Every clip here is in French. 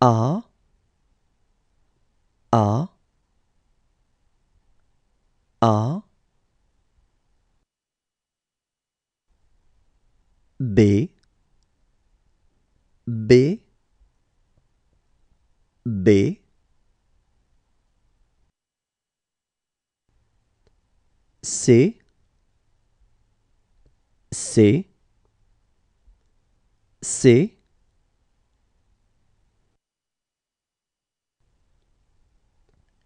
A A A B B B C C C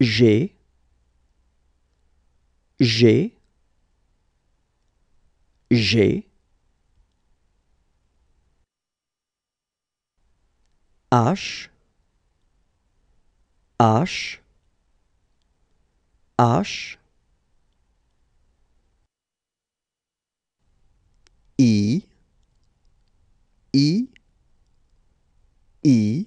G G G H H H I I I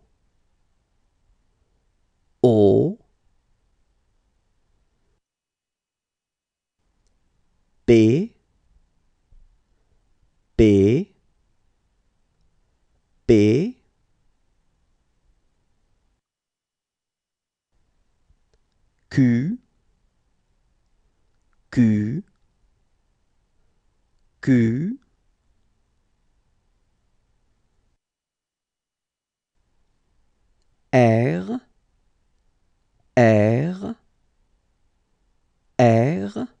B B B Q Q Q R R R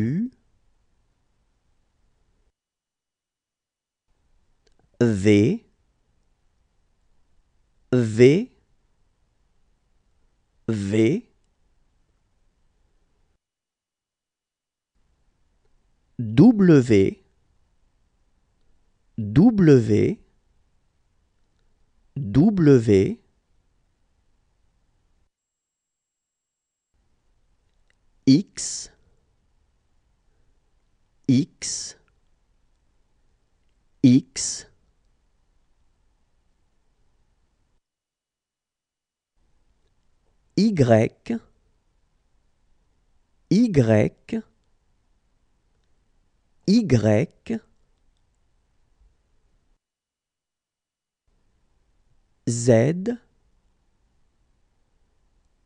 V V V W W W X X X Y, Y, Y, Z,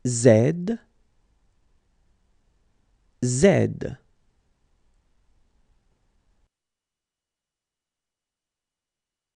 Z, Z.